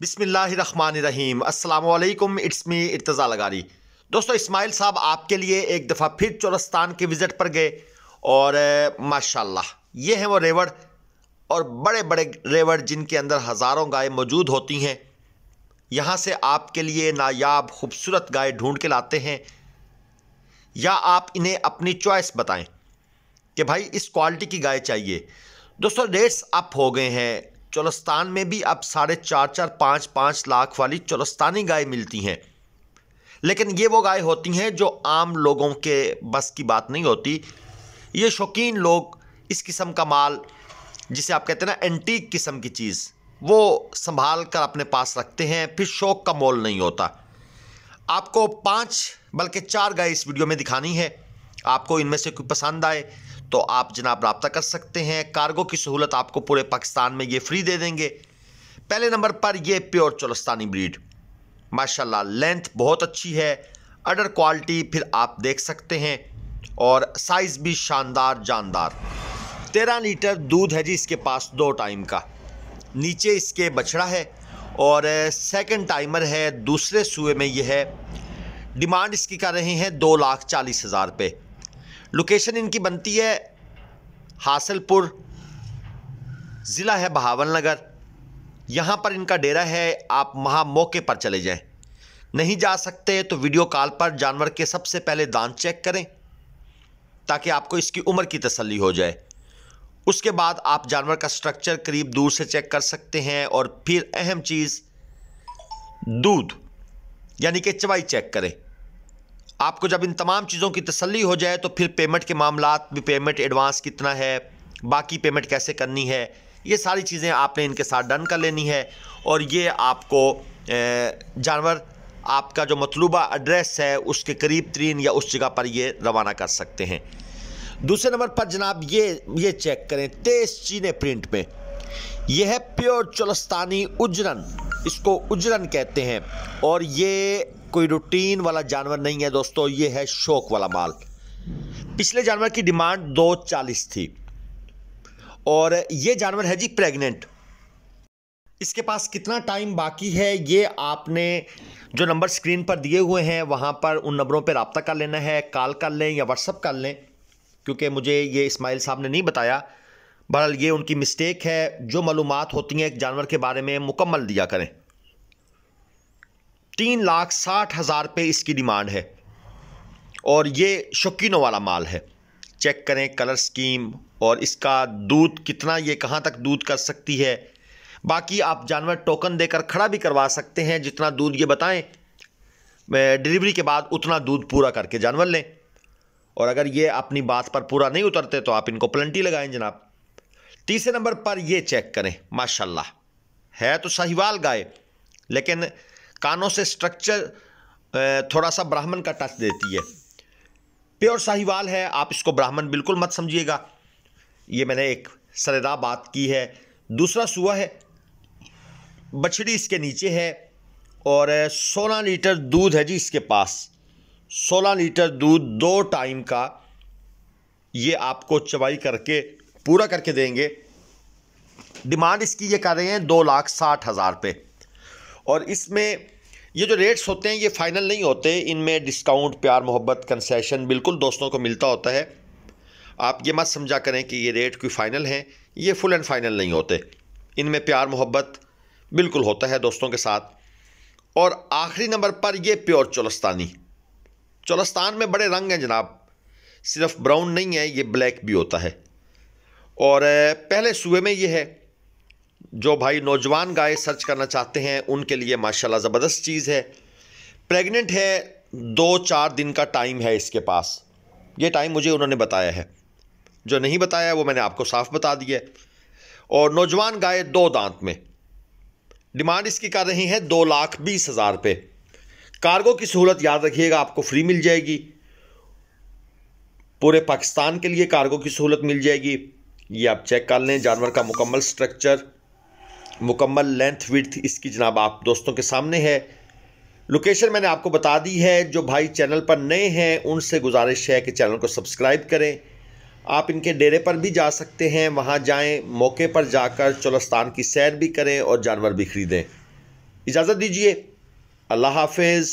बिसमीम् अल्लाम it's me Irtaza लगारी दोस्तों इस्माइल साहब आपके लिए एक दफ़ा फिर चौरस्तान के विज़िट पर गए और माशाल्लाह ये हैं वो रेवड़ और बड़े बड़े रेवड़ जिनके अंदर हज़ारों गायें मौजूद होती हैं यहाँ से आपके लिए नायाब खूबसूरत गाय ढूँढ के लाते हैं या आप इन्हें अपनी चॉइस बताएं कि भाई इस क्वालिटी की गाय चाहिए दोस्तों रेट्स अप हो गए हैं चौलस्तान में भी अब साढ़े चार चार पाँच पाँच लाख वाली चौलस्तानी गाय मिलती हैं लेकिन ये वो गाय होती हैं जो आम लोगों के बस की बात नहीं होती ये शौकीन लोग इस किस्म का माल जिसे आप कहते हैं ना एंटीक किस्म की चीज़ वो संभाल कर अपने पास रखते हैं फिर शौक का मोल नहीं होता आपको पाँच बल्कि चार गाय इस वीडियो में दिखानी है आपको इनमें से कोई पसंद आए तो आप जनाब रबता कर सकते हैं कार्गो की सहूलत आपको पूरे पाकिस्तान में ये फ्री दे देंगे पहले नंबर पर यह प्योर चोलस्तानी ब्रीड माशाल्लाह लेंथ बहुत अच्छी है अडर क्वालिटी फिर आप देख सकते हैं और साइज़ भी शानदार जानदार तेरह लीटर दूध है जी इसके पास दो टाइम का नीचे इसके बछड़ा है और सेकंड टाइमर है दूसरे सूए में यह है डिमांड इसकी कर रहे हैं दो लाख चालीस हज़ार पे लोकेशन इनकी बनती है हासिलपुर ज़िला है बहावल नगर यहाँ पर इनका डेरा है आप महा मौके पर चले जाएं नहीं जा सकते तो वीडियो कॉल पर जानवर के सबसे पहले दांत चेक करें ताकि आपको इसकी उम्र की तसल्ली हो जाए उसके बाद आप जानवर का स्ट्रक्चर करीब दूर से चेक कर सकते हैं और फिर अहम चीज़ दूध यानी कि चवाई चेक करें आपको जब इन तमाम चीज़ों की तसल्ली हो जाए तो फिर पेमेंट के मामला भी पेमेंट एडवांस कितना है बाकी पेमेंट कैसे करनी है ये सारी चीज़ें आपने इनके साथ डन कर लेनी है और ये आपको जानवर आपका जो मतलूबा एड्रेस है उसके करीब तरीन या उस जगह पर ये रवाना कर सकते हैं दूसरे नंबर पर जनाब ये ये चेक करें तेज चीने प्रिंट में यह है प्योर चुलस्तानी उजरन इसको उजरन कहते हैं और ये कोई रूटीन वाला जानवर नहीं है दोस्तों ये है शौक वाला माल पिछले जानवर की डिमांड दो चालीस थी और ये जानवर है जी प्रेग्नेंट इसके पास कितना टाइम बाकी है ये आपने जो नंबर स्क्रीन पर दिए हुए हैं वहाँ पर उन नंबरों पर रबता कर लेना है कॉल कर लें या व्हाट्सअप कर लें क्योंकि मुझे ये इस्माइल साहब ने नहीं बताया बहरहाल ये उनकी मिस्टेक है जो मालूम होती हैं एक जानवर के बारे में मुकम्मल दिया करें तीन लाख साठ हज़ार पे इसकी डिमांड है और ये शौकीनों वाला माल है चेक करें कलर स्कीम और इसका दूध कितना ये कहाँ तक दूध कर सकती है बाकी आप जानवर टोकन देकर खड़ा भी करवा सकते हैं जितना दूध ये बताएं डिलीवरी के बाद उतना दूध पूरा करके जानवर लें और अगर ये अपनी बात पर पूरा नहीं उतरते तो आप इनको प्लंटी लगाएं जनाब तीसरे नंबर पर ये चेक करें माशाल्लाह है तो शाहीवाल गाय लेकिन कानों से स्ट्रक्चर थोड़ा सा ब्राह्मण का टच देती है प्योर साहिवाल है आप इसको ब्राह्मण बिल्कुल मत समझिएगा ये मैंने एक सरेदा बात की है दूसरा सुआ है बछड़ी इसके नीचे है और 16 लीटर दूध है जी इसके पास 16 लीटर दूध दो टाइम का ये आपको चवाई करके पूरा करके देंगे डिमांड इसकी ये कर रहे हैं दो लाख साठ हज़ार पे और इसमें ये जो रेट्स होते हैं ये फ़ाइनल नहीं होते इनमें डिस्काउंट प्यार मोहब्बत कंसेशन बिल्कुल दोस्तों को मिलता होता है आप ये मत समझा करें कि ये रेट कोई फ़ाइनल हैं ये फुल एंड फाइनल नहीं होते इनमें प्यार मोहब्बत बिल्कुल होता है दोस्तों के साथ और आखिरी नंबर पर ये प्योर चोलस्तानी चोलस्तान में बड़े रंग हैं जनाब सिर्फ ब्राउन नहीं है ये ब्लैक भी होता है और पहले सुबह में ये है जो भाई नौजवान गाय सर्च करना चाहते हैं उनके लिए माशाल्लाह ज़बरदस्त चीज़ है प्रेग्नेंट है दो चार दिन का टाइम है इसके पास ये टाइम मुझे उन्होंने बताया है जो नहीं बताया वो मैंने आपको साफ बता दिया और नौजवान गाय दो दांत में डिमांड इसकी कर रही है दो लाख बीस हज़ार पे कार्गो की सहूलत याद रखिएगा आपको फ्री मिल जाएगी पूरे पाकिस्तान के लिए कार्गो की सहूलत मिल जाएगी ये आप चेक कर लें जानवर का मुकम्मल स्ट्रक्चर मुकम्मल लेंथ विथ इसकी जनाब आप दोस्तों के सामने है लोकेशन मैंने आपको बता दी है जो भाई चैनल पर नए हैं उनसे गुजारिश है कि चैनल को सब्सक्राइब करें आप इनके डेरे पर भी जा सकते हैं वहाँ जाएं मौके पर जाकर चौलस्तान की सैर भी करें और जानवर भी खरीदें इजाज़त दीजिए अल्लाह हाफिज़